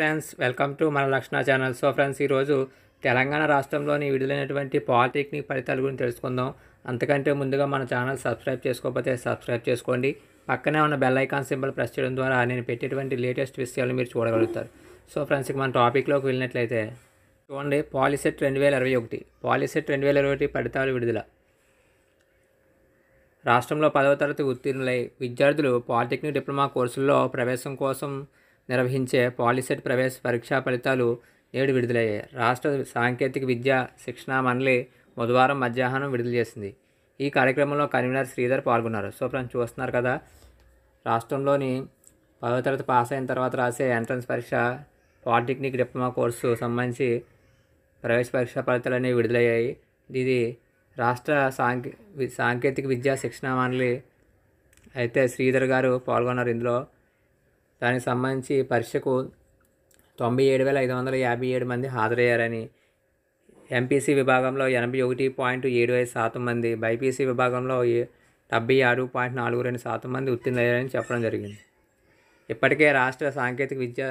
friends welcome to మన లక్షణ channel so friends ఈరోజు తెలంగాణ రాష్ట్రంలోని విడుదలైనటువంటి పాలిటెక్నిక్ ఫలితాల గురించి తెలుసుకుందాం అంతకంటే ముందుగా మన ఛానల్ సబ్స్క్రైబ్ చేసుకోకపోతే సబ్స్క్రైబ్ చేసుకోండి పక్కనే ఉన్న బెల్ ఐకాన్ సింబల్ ప్రెస్ చేయడం ద్వారా నేను పెట్టేటువంటి లేటెస్ట్ విషయాలు మీరు చూడగలుగుతారు సో ఫ్రెండ్స్ ఇక మన టాపిక్లోకి వెళ్ళినట్లయితే చూడండి పాలిసెట్ రెండు వేల ఇరవై ఒకటి పాలిసెట్ రెండు వేల ఇరవై ఒకటి ఫలితాలు విడుదల రాష్ట్రంలో పదవ తరగతి ఉత్తీర్ణులై విద్యార్థులు పాలిటెక్నిక్ డిప్లొమా కోర్సుల్లో ప్రవేశం కోసం నిర్వహించే పాలిసెట్ ప్రవేశ పరీక్షా ఫలితాలు నేడు విడుదలయ్యాయి రాష్ట్ర సాంకేతిక విద్యా శిక్షణ మండలి బుధవారం మధ్యాహ్నం విడుదల చేసింది ఈ కార్యక్రమంలో కన్వీనర్ శ్రీధర్ పాల్గొన్నారు సో ఫ్రెండ్స్ చూస్తున్నారు కదా రాష్ట్రంలోని పదో తరగతి పాస్ అయిన తర్వాత రాసే ఎంట్రన్స్ పరీక్ష పాలిటెక్నిక్ డిప్లొమా కోర్సు సంబంధించి ప్రవేశ పరీక్షా ఫలితాలు అనేవి విడుదలయ్యాయి ఇది రాష్ట్ర సాంకే సాంకేతిక విద్యా శిక్షణ మండలి అయితే శ్రీధర్ గారు పాల్గొన్నారు ఇందులో దానికి సంబంధించి పరీక్షకు తొంభై ఏడు వేల ఐదు వందల యాభై ఏడు మంది హాజరయ్యారని ఎంపీసీ విభాగంలో ఎనభై ఒకటి పాయింట్ ఏడు ఐదు శాతం మంది బైపీసీ విభాగంలో డెబ్బై ఆరు పాయింట్ నాలుగు రెండు శాతం మంది ఉత్తీర్ణులయ్యారని చెప్పడం జరిగింది ఇప్పటికే రాష్ట్ర సాంకేతిక విద్యా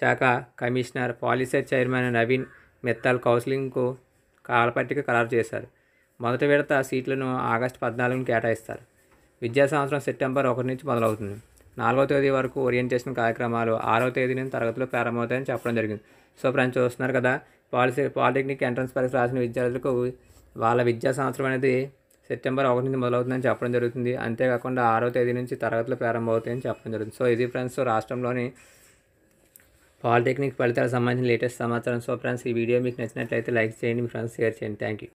శాఖ commissioner policy chairman Naveen Mittal కౌన్సిలింగ్కు కాలపట్టిక ఖరారు చేశారు మొదటి విడత సీట్లను ఆగస్టు పద్నాలుగును కేటాయిస్తారు విద్యా సంవత్సరం సెప్టెంబర్ ఒకటి నుంచి మొదలవుతుంది నాలుగో తేదీ వరకు ఓరియంటేషన్ కార్యక్రమాలు ఆరో తేదీ నుంచి తరగతులు ప్రారంభమవుతాయని చెప్పడం జరిగింది సో ఫ్రెండ్స్ చూస్తున్నారు కదా పాలిసీ పాలిటెక్నిక్ ఎంట్రన్స్ పరీక్ష రాసిన విద్యార్థులకు వాళ్ళ విద్యా సంవత్సరం అనేది సెప్టెంబర్ ఒకటి నుంచి మొదలవుతుందని చెప్పడం జరుగుతుంది అంతేకాకుండా ఆరో తేదీ నుంచి తరగతులు ప్రారంభమవుతాయని చెప్పడం జరుగుతుంది సో ఇది ఫ్రెండ్స్ రాష్ట్రంలోని పాలిటెక్నిక్ ఫలితాలకు సంబంధించిన లేటెస్ట్ సమాచారం సో ఫ్రెండ్స్ ఈ వీడియో మీకు నచ్చినట్లయితే లైక్ చేయండి మీ ఫ్రెండ్స్ షేర్ చేయండి థ్యాంక్ యూ